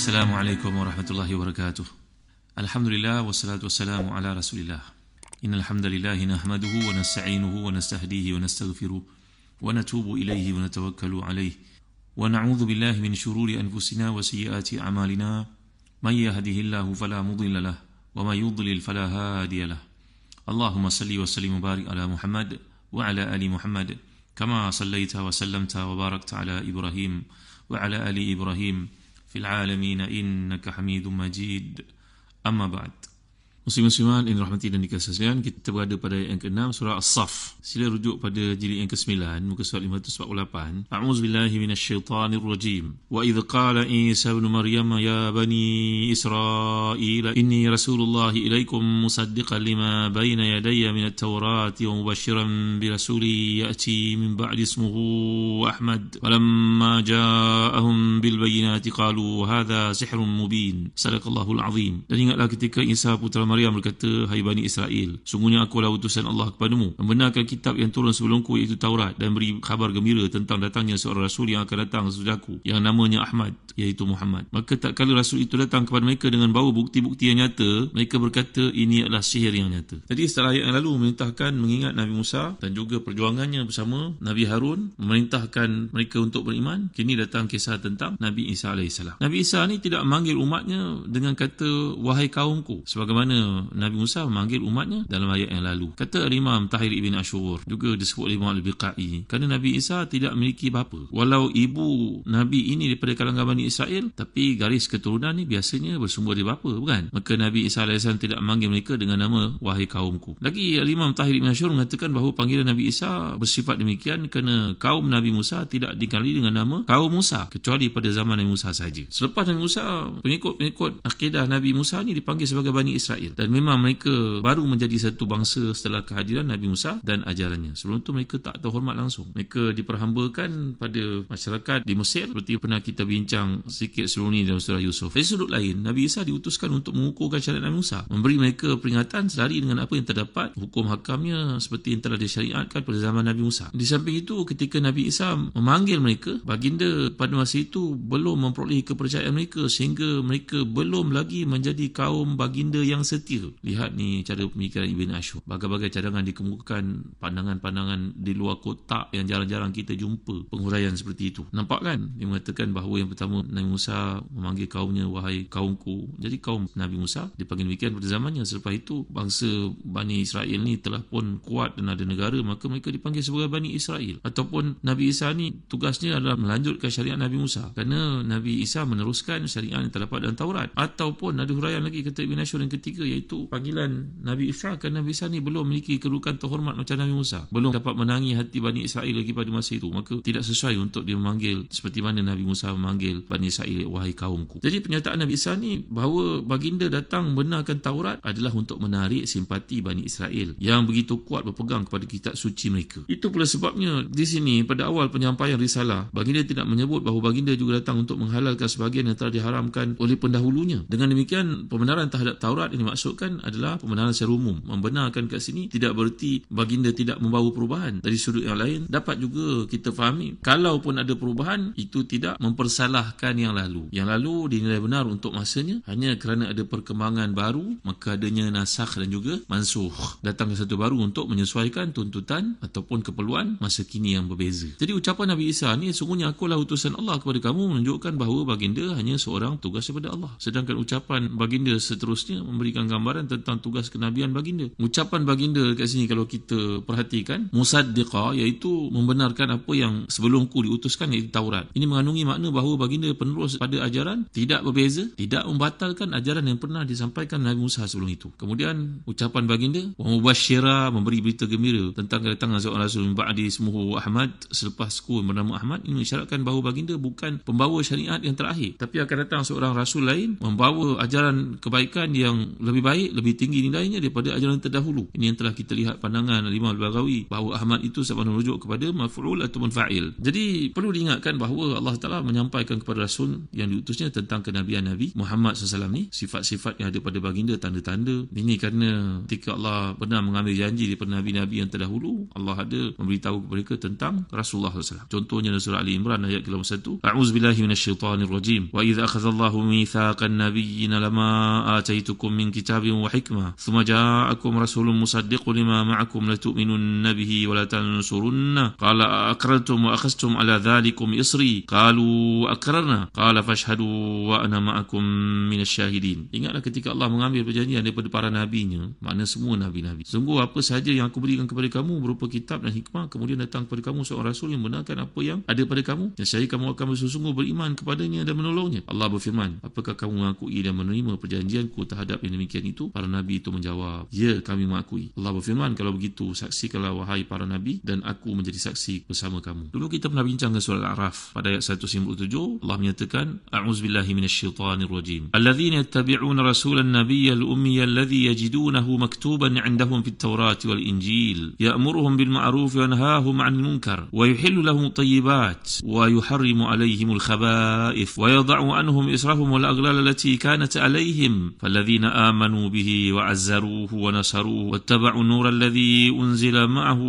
السلام عليكم ورحمة الله وبركاته الحمد لله والصلاة والسلام على رسول الله إن الحمد لله نحمده ونستعينه ونستهديه ونستغفره ونتوب إليه ونتوكل عليه ونعوذ بالله من شرور أنفسنا وسيئات أعمالنا من يهده الله فلا مضل له ومن يضلل فلا هادي له اللهم صل وسلم وبارك على محمد وعلى آل محمد كما صليت وسلمت وباركت على إبراهيم وعلى آل إبراهيم في العالمين إنك حميد مجيد أما بعد Muslim-Musliman yang dirahmati dan dikasih sekalian Kita berada pada ayat yang ke-6 Surah as saff Sila rujuk pada jilid yang ke-9 Muka surat 548 A'udzubillahiminasyaitanirrojim Wa idha qala Isa bin Maryam Ya bani Isra'il. Inni Rasulullah ilaikum Musaddiqa lima bayna min Minat tawrati wa mubashiran Birasuli ya'ti min ba'di Ismuhu Ahmad Walamma ja'ahum bilbayinati Qalu hadha sihrun mubin Salakallahul azim Dan ingatlah ketika Isa putera Maryam Maryam berkata, Hai Bani Israel, sungguhnya aku adalah utusan Allah kepadamu. Membenarkan kitab yang turun sebelumku iaitu Taurat dan beri khabar gembira tentang datangnya seorang rasul yang akan datang sesudah aku yang namanya Ahmad iaitu Muhammad. Maka tak kala rasul itu datang kepada mereka dengan bawa bukti-bukti yang nyata, mereka berkata ini adalah sihir yang nyata. Tadi setelah ayat yang lalu memerintahkan mengingat Nabi Musa dan juga perjuangannya bersama Nabi Harun memerintahkan mereka untuk beriman. Kini datang kisah tentang Nabi Isa AS. Nabi Isa ni tidak memanggil umatnya dengan kata wahai kaumku sebagaimana Nabi Musa memanggil umatnya dalam ayat yang lalu. Kata Imam Tahir Ibn Ashur, juga disebut oleh Imam Al-Biqai, kerana Nabi Isa tidak memiliki bapa. Walau ibu Nabi ini daripada kalangan Bani Israel, tapi garis keturunan ini biasanya bersumber dari bapa, bukan? Maka Nabi Isa AS tidak memanggil mereka dengan nama Wahai Kaumku. Lagi Imam Tahir Ibn Ashur mengatakan bahawa panggilan Nabi Isa bersifat demikian kerana kaum Nabi Musa tidak dikali dengan nama kaum Musa, kecuali pada zaman Nabi Musa saja. Selepas Nabi Musa, pengikut-pengikut akidah Nabi Musa ini dipanggil sebagai Bani Israel. Israel. Dan memang mereka baru menjadi satu bangsa setelah kehadiran Nabi Musa dan ajarannya. Sebelum itu mereka tak terhormat langsung. Mereka diperhambakan pada masyarakat di Mesir seperti pernah kita bincang sikit sebelum ini dalam surah Yusuf. Dari sudut lain, Nabi Isa diutuskan untuk mengukuhkan syariat Nabi Musa. Memberi mereka peringatan sehari dengan apa yang terdapat hukum hakamnya seperti yang telah disyariatkan pada zaman Nabi Musa. Di samping itu, ketika Nabi Isa memanggil mereka, baginda pada masa itu belum memperoleh kepercayaan mereka sehingga mereka belum lagi menjadi kaum baginda yang sedia setia lihat ni cara pemikiran Ibn Ashur bagai-bagai cadangan dikemukakan pandangan-pandangan di luar kotak yang jarang-jarang kita jumpa penghuraian seperti itu nampak kan dia mengatakan bahawa yang pertama Nabi Musa memanggil kaumnya wahai kaumku jadi kaum Nabi Musa dipanggil demikian pada zamannya selepas itu bangsa Bani Israel ni telah pun kuat dan ada negara maka mereka dipanggil sebagai Bani Israel ataupun Nabi Isa ni tugasnya adalah melanjutkan syariat Nabi Musa kerana Nabi Isa meneruskan syariat yang terdapat dalam Taurat ataupun ada huraian lagi kata Ibn Ashur yang ketiga iaitu panggilan Nabi Isa kerana Nabi Isa ni belum memiliki kedudukan terhormat macam Nabi Musa. Belum dapat menangi hati Bani Israel lagi pada masa itu. Maka tidak sesuai untuk dia memanggil seperti mana Nabi Musa memanggil Bani Israel wahai kaumku. Jadi pernyataan Nabi Isa ni bahawa baginda datang benarkan Taurat adalah untuk menarik simpati Bani Israel yang begitu kuat berpegang kepada kitab suci mereka. Itu pula sebabnya di sini pada awal penyampaian risalah baginda tidak menyebut bahawa baginda juga datang untuk menghalalkan sebahagian yang telah diharamkan oleh pendahulunya. Dengan demikian pembenaran terhadap Taurat ini maksud dimaksudkan adalah pembenaran secara umum. Membenarkan kat sini tidak berarti baginda tidak membawa perubahan. Dari sudut yang lain, dapat juga kita fahami. Kalau pun ada perubahan, itu tidak mempersalahkan yang lalu. Yang lalu dinilai benar untuk masanya hanya kerana ada perkembangan baru, maka adanya nasakh dan juga mansuh. Datang satu baru untuk menyesuaikan tuntutan ataupun keperluan masa kini yang berbeza. Jadi ucapan Nabi Isa ni, sungguhnya akulah utusan Allah kepada kamu menunjukkan bahawa baginda hanya seorang tugas daripada Allah. Sedangkan ucapan baginda seterusnya memberikan gambaran tentang tugas kenabian baginda. Ucapan baginda kat sini kalau kita perhatikan, musaddiqa iaitu membenarkan apa yang sebelumku diutuskan iaitu Taurat. Ini mengandungi makna bahawa baginda penerus pada ajaran tidak berbeza, tidak membatalkan ajaran yang pernah disampaikan Nabi Musa sebelum itu. Kemudian ucapan baginda, wa mubasyira memberi berita gembira tentang kedatangan seorang rasul min ba'di ismuhu Ahmad selepas ku bernama Ahmad ini mengisyaratkan bahawa baginda bukan pembawa syariat yang terakhir tapi akan datang seorang rasul lain membawa ajaran kebaikan yang lebih lebih baik, lebih tinggi nilainya daripada ajaran terdahulu. Ini yang telah kita lihat pandangan Imam al Bagawi. bahawa Ahmad itu sepatutnya merujuk kepada maf'ul atau fa'il. Jadi perlu diingatkan bahawa Allah Taala menyampaikan kepada rasul yang diutusnya tentang kenabian Nabi Muhammad SAW ni sifat-sifat yang ada pada baginda tanda-tanda. Ini kerana ketika Allah pernah mengambil janji daripada nabi-nabi yang terdahulu, Allah ada memberitahu kepada mereka tentang Rasulullah SAW. Contohnya dalam surah Ali Imran ayat ke-1, A'udzu billahi minasyaitonir rajim. Wa idza akhadha Allahu mitsaqan nabiyyin lama ataitukum min kitab كتاب وحكمة ثم جاءكم رسول مصدق لما معكم لتؤمنن به ولا تنصرن قال أقررتم وأخذتم على ذلكم إصري قالوا أقررنا قال فاشهدوا وأنا معكم من الشاهدين ingatlah ketika Allah mengambil perjanjian daripada para nabinya makna semua nabi-nabi sungguh apa sahaja yang aku berikan kepada kamu berupa kitab dan hikmah kemudian datang kepada kamu seorang rasul yang benarkan apa yang ada pada kamu dan saya kamu akan bersungguh beriman kepadanya dan menolongnya Allah berfirman apakah kamu mengakui dan menerima perjanjianku terhadap yang demikian kesaksian itu para nabi itu menjawab ya kami mengakui Allah berfirman kalau begitu saksikanlah wahai para nabi dan aku menjadi saksi bersama kamu dulu kita pernah bincang dengan surah Al-Araf pada ayat 157 Allah menyatakan a'uzubillahi minasyaitanirrajim alladhina yattabi'una rasulan nabiyyal ummi alladhi yajidunahu maktuban 'indahum fit tawrat wal injil ya'muruhum bil ma'ruf wa yanhahum 'anil munkar wa yuhillu lahum tayyibat wa yuharrimu 'alayhim al-khaba'ith wa yad'u 'anhum israhum wal aghlal allati kanat 'alayhim falladhina amanu آمنوا به وعزروه ونصروه واتبعوا النور الذي أنزل معه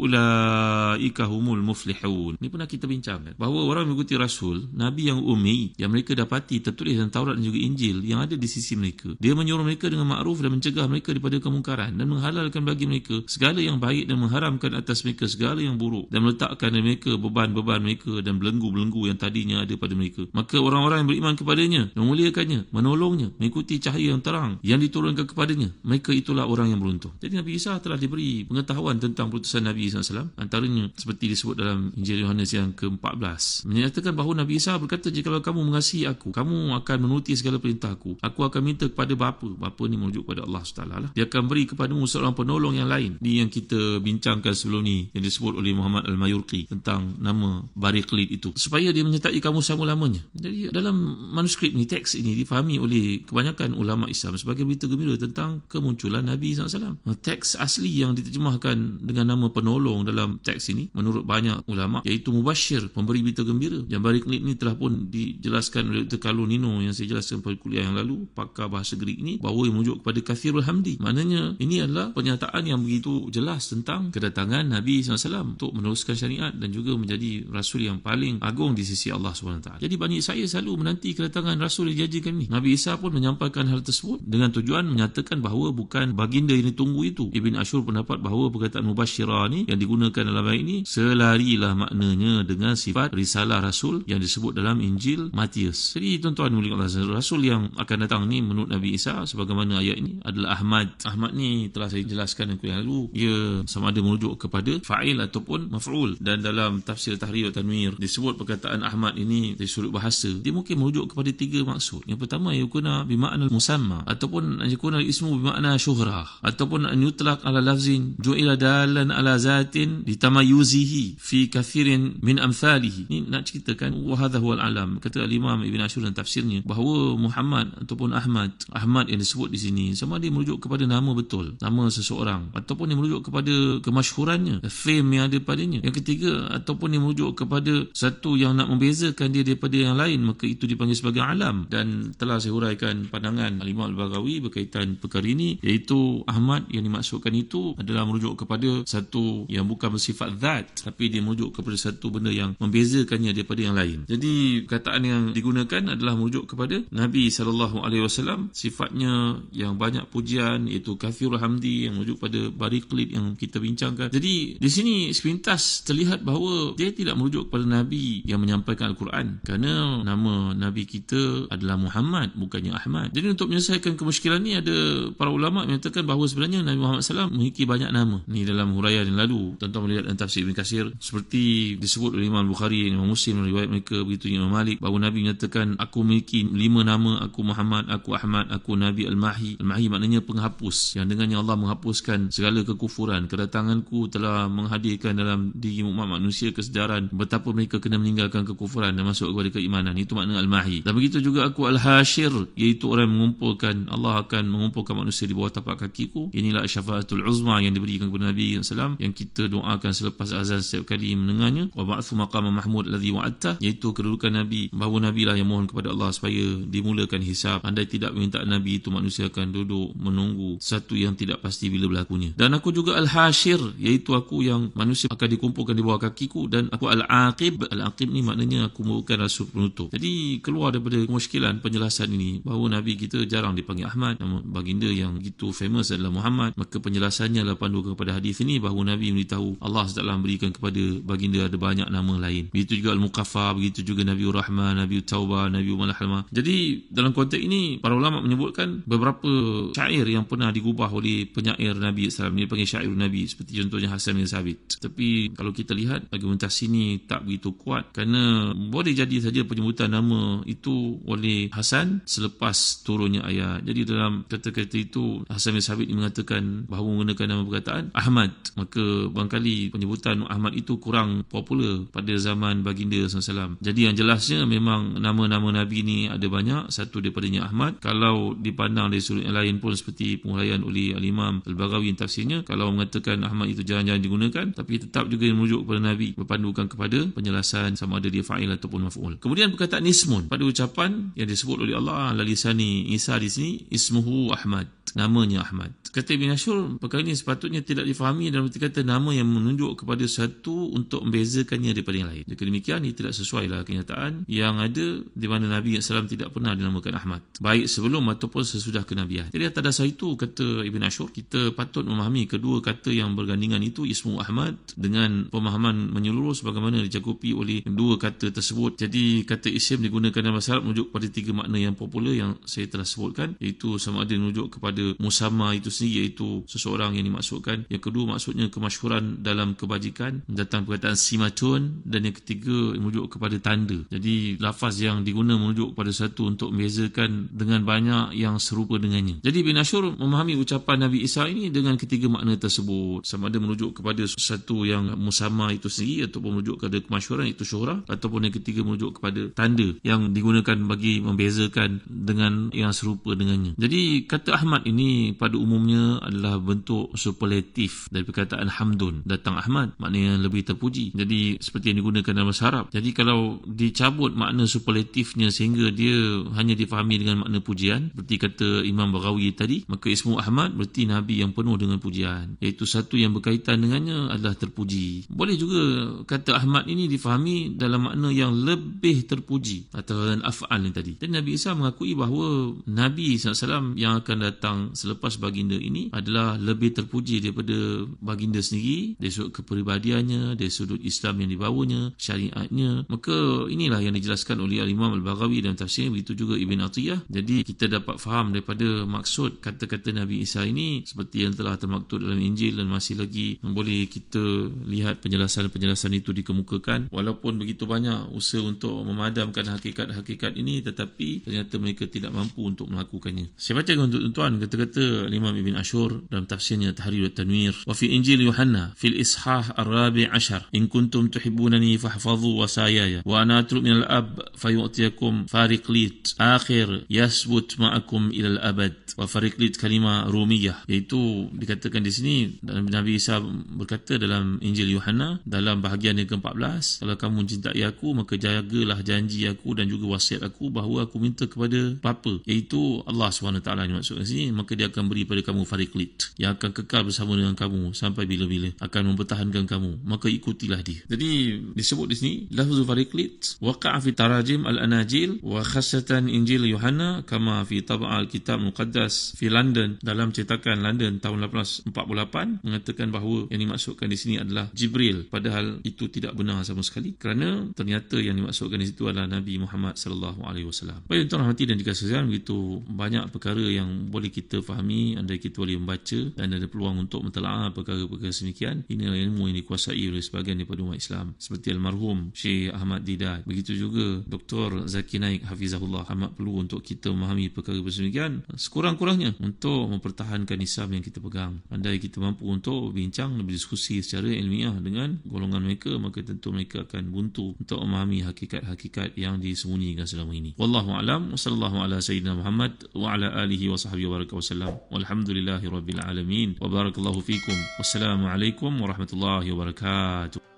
أولئك هم المفلحون ini pernah kita bincang kan? bahawa orang mengikuti Rasul Nabi yang umi yang mereka dapati tertulis dalam Taurat dan juga Injil yang ada di sisi mereka dia menyuruh mereka dengan makruf dan mencegah mereka daripada kemungkaran dan menghalalkan bagi mereka segala yang baik dan mengharamkan atas mereka segala yang buruk dan meletakkan dari mereka beban-beban mereka dan belenggu-belenggu yang tadinya ada pada mereka maka orang-orang yang beriman kepadanya memuliakannya menolongnya mengikuti cahaya yang terang yang diturunkan kepadanya mereka itulah orang yang beruntung jadi Nabi Isa telah diberi pengetahuan tentang perutusan Nabi Isa SAW antaranya seperti disebut dalam Injil Yohanes yang ke-14 menyatakan bahawa Nabi Isa berkata jika kamu mengasihi aku kamu akan menuruti segala perintah aku aku akan minta kepada bapa bapa ni merujuk kepada Allah SWT lah. dia akan beri kepada kepadamu seorang penolong yang lain ni yang kita bincangkan sebelum ni yang disebut oleh Muhammad Al-Mayurqi tentang nama Bariqlid itu supaya dia menyertai kamu sama lamanya jadi dalam manuskrip ni teks ini difahami oleh kebanyakan ulama Islam sebagai berita gembira tentang kemunculan Nabi SAW. Teks asli yang diterjemahkan dengan nama penolong dalam teks ini menurut banyak ulama iaitu Mubashir, pemberi berita gembira. Jabari Klik ini telah pun dijelaskan oleh Dr. Carlo Nino yang saya jelaskan pada kuliah yang lalu, pakar bahasa Greek ini bahawa ia merujuk kepada Kathirul Hamdi. Maknanya ini adalah pernyataan yang begitu jelas tentang kedatangan Nabi SAW untuk meneruskan syariat dan juga menjadi rasul yang paling agung di sisi Allah SWT. Jadi banyak saya selalu menanti kedatangan rasul yang dijanjikan ini. Nabi Isa pun menyampaikan hal tersebut dengan dengan tujuan menyatakan bahawa bukan baginda yang ditunggu itu. Ibn Ashur pendapat bahawa perkataan Mubashirah ni yang digunakan dalam ayat ini selarilah maknanya dengan sifat risalah Rasul yang disebut dalam Injil Matius. Jadi tuan-tuan mulia Rasul yang akan datang ni menurut Nabi Isa sebagaimana ayat ini adalah Ahmad. Ahmad ni telah saya jelaskan yang lalu. Ia sama ada merujuk kepada fa'il ataupun maf'ul. Dan dalam tafsir Tahrir Tanwir disebut perkataan Ahmad ini dari sudut bahasa. Dia mungkin merujuk kepada tiga maksud. Yang pertama, Yukuna bima'anul musamma ataupun ataupun an yakuna al-ismu bima'na syuhrah ataupun an yutlaq ala lafzin ju'ila dalan ala zatin litamayuzihi fi kathirin min amthalihi ni nak ceritakan wa hadha huwa al-alam kata al-imam ibn ashur dan tafsirnya bahawa Muhammad ataupun Ahmad Ahmad yang disebut di sini sama dia merujuk kepada nama betul nama seseorang ataupun dia merujuk kepada kemasyhurannya fame yang ada padanya yang ketiga ataupun dia merujuk kepada satu yang nak membezakan dia daripada yang lain maka itu dipanggil sebagai alam dan telah saya huraikan pandangan al al-baghawi ketahui berkaitan perkara ini iaitu Ahmad yang dimaksudkan itu adalah merujuk kepada satu yang bukan bersifat zat tapi dia merujuk kepada satu benda yang membezakannya daripada yang lain. Jadi kataan yang digunakan adalah merujuk kepada Nabi sallallahu alaihi wasallam sifatnya yang banyak pujian iaitu kafirul hamdi yang merujuk pada bariqlid yang kita bincangkan. Jadi di sini sepintas terlihat bahawa dia tidak merujuk kepada Nabi yang menyampaikan Al-Quran kerana nama Nabi kita adalah Muhammad bukannya Ahmad. Jadi untuk menyelesaikan kemusyarakat Mushkilah ni ada para ulama menyatakan bahawa sebenarnya Nabi Muhammad SAW memiliki banyak nama. Ni dalam huraian yang lalu, tuan melihat dalam tafsir Ibn Kasir, seperti disebut oleh Imam Bukhari, Imam Muslim, riwayat mereka begitu Imam Malik, bahawa Nabi menyatakan, aku memiliki lima nama, aku Muhammad, aku Ahmad, aku Nabi Al-Mahi. Al-Mahi maknanya penghapus, yang dengannya Allah menghapuskan segala kekufuran. Kedatanganku telah menghadirkan dalam diri umat manusia kesedaran betapa mereka kena meninggalkan kekufuran dan masuk kepada keimanan. Itu makna Al-Mahi. Dan begitu juga aku Al-Hashir, iaitu orang mengumpulkan Allah Allah akan mengumpulkan manusia di bawah tapak kakiku. Inilah syafaatul uzma yang diberikan kepada Nabi SAW yang kita doakan selepas azan setiap kali mendengarnya. Wa ba'athu maqama mahmud alladhi wa'atta iaitu kedudukan Nabi bahawa Nabi lah yang mohon kepada Allah supaya dimulakan hisap. Andai tidak minta Nabi itu manusia akan duduk menunggu satu yang tidak pasti bila berlakunya. Dan aku juga al-hashir iaitu aku yang manusia akan dikumpulkan di bawah kakiku dan aku al-aqib. Al-aqib ni maknanya aku merupakan rasul penutup. Jadi keluar daripada kemuskilan penjelasan ini bahawa Nabi kita jarang dipanggil Ahmad baginda yang gitu famous adalah Muhammad maka penjelasannya adalah pandu kepada hadis ini bahawa Nabi memberitahu Allah SWT memberikan kepada baginda ada banyak nama lain begitu juga Al-Muqaffa begitu juga Nabi Rahman Nabi Tauba, Nabi Malahalma jadi dalam konteks ini para ulama menyebutkan beberapa syair yang pernah digubah oleh penyair Nabi SAW ini panggil syair Nabi seperti contohnya Hasan bin Sabit tapi kalau kita lihat argumentasi ini tak begitu kuat kerana boleh jadi saja penyebutan nama itu oleh Hasan selepas turunnya ayat jadi dalam kata-kata itu Hasan bin Sabit mengatakan bahawa menggunakan nama perkataan Ahmad. Maka barangkali penyebutan Ahmad itu kurang popular pada zaman baginda SAW. Jadi yang jelasnya memang nama-nama Nabi ini ada banyak. Satu daripadanya Ahmad. Kalau dipandang dari sudut yang lain pun seperti penghulayan oleh Al-Imam Al-Baghawi yang tafsirnya. Kalau mengatakan Ahmad itu jangan-jangan digunakan. Tapi tetap juga merujuk kepada Nabi. Berpandukan kepada penjelasan sama ada dia fa'il ataupun maf'ul. Kemudian perkataan nismun Pada ucapan yang disebut oleh Allah lalisani Isa di sini اسمه أحمد namanya Ahmad. Kata Ibn Ashur, perkara ini sepatutnya tidak difahami dalam arti kata nama yang menunjuk kepada satu untuk membezakannya daripada yang lain. Dengan demikian, ini tidak sesuai lah kenyataan yang ada di mana Nabi SAW tidak pernah dinamakan Ahmad. Baik sebelum ataupun sesudah kenabian. Jadi atas dasar itu, kata Ibn Ashur, kita patut memahami kedua kata yang bergandingan itu, Ismu Ahmad dengan pemahaman menyeluruh sebagaimana dicakupi oleh dua kata tersebut. Jadi kata isim digunakan dalam masyarakat menunjuk kepada tiga makna yang popular yang saya telah sebutkan, iaitu sama ada menunjuk kepada kepada musama itu sendiri iaitu seseorang yang dimaksudkan yang kedua maksudnya kemasyhuran dalam kebajikan datang perkataan simatun dan yang ketiga merujuk kepada tanda jadi lafaz yang diguna merujuk kepada satu untuk membezakan dengan banyak yang serupa dengannya jadi bin Asyur memahami ucapan Nabi Isa ini dengan ketiga makna tersebut sama ada merujuk kepada satu yang musama itu sendiri ataupun merujuk kepada kemasyhuran itu syuhrah ataupun yang ketiga merujuk kepada tanda yang digunakan bagi membezakan dengan yang serupa dengannya jadi kata Ahmad ini pada umumnya adalah bentuk superlatif dari perkataan hamdun datang ahmad maknanya lebih terpuji jadi seperti yang digunakan dalam bahasa Arab jadi kalau dicabut makna superlatifnya sehingga dia hanya difahami dengan makna pujian seperti kata Imam Barawi tadi maka ismu Ahmad berarti Nabi yang penuh dengan pujian iaitu satu yang berkaitan dengannya adalah terpuji boleh juga kata Ahmad ini difahami dalam makna yang lebih terpuji atau af'al yang tadi dan Nabi Isa mengakui bahawa Nabi SAW yang akan datang yang selepas baginda ini adalah lebih terpuji daripada baginda sendiri dari sudut kepribadiannya dari sudut Islam yang dibawanya syariatnya maka inilah yang dijelaskan oleh Al-Imam Al-Baghawi dan tafsirnya begitu juga Ibn Atiyah jadi kita dapat faham daripada maksud kata-kata Nabi Isa ini seperti yang telah termaktub dalam Injil dan masih lagi boleh kita lihat penjelasan-penjelasan itu dikemukakan walaupun begitu banyak usaha untuk memadamkan hakikat-hakikat ini tetapi ternyata mereka tidak mampu untuk melakukannya saya baca untuk tuan-tuan kata Imam Ibn Ashur dalam tafsirnya Tahrir Tanwir wa fi Injil Yohanna fil ishah ar-rabi' ashar in kuntum tuhibbunani fahfazu wasayaya wa ana atru min al-ab fayu'tiyakum fariqlit akhir yasbut ma'akum ila al-abad wa fariqlit kalimah rumiyah iaitu dikatakan di sini dalam Nabi Isa berkata dalam Injil Yohanna dalam bahagian yang ke-14 kalau kamu mencintai aku maka jagalah janji aku dan juga wasiat aku bahawa aku minta kepada Bapa iaitu Allah SWT yang maksudkan sini maka dia akan beri pada kamu fariklit yang akan kekal bersama dengan kamu sampai bila-bila akan mempertahankan kamu maka ikutilah dia jadi disebut di sini lafaz fariklit waqa'a fi tarajim al-anajil wa khassatan injil Yohanna, kama fi tab'a al-kitab muqaddas fi london dalam cetakan london tahun 1848 mengatakan bahawa yang dimaksudkan di sini adalah jibril padahal itu tidak benar sama sekali kerana ternyata yang dimaksudkan di situ adalah nabi Muhammad sallallahu alaihi wasallam baik tuan-tuan dan dikasihkan begitu banyak perkara yang boleh kita kita fahami anda kita boleh membaca dan ada peluang untuk mentelaah perkara-perkara semikian inilah ilmu yang dikuasai oleh sebahagian daripada umat Islam seperti almarhum Syekh Ahmad Didat begitu juga Dr. Zaki Naik Hafizahullah amat perlu untuk kita memahami perkara-perkara semikian sekurang-kurangnya untuk mempertahankan Islam yang kita pegang andai kita mampu untuk bincang dan berdiskusi secara ilmiah dengan golongan mereka maka tentu mereka akan buntu untuk memahami hakikat-hakikat yang disembunyikan selama ini Wallahu'alam wa sallallahu ala sayyidina Muhammad wa ala alihi wa sahbihi wa barakatuh وسلم والحمد لله رب العالمين وبارك الله فيكم والسلام عليكم ورحمة الله وبركاته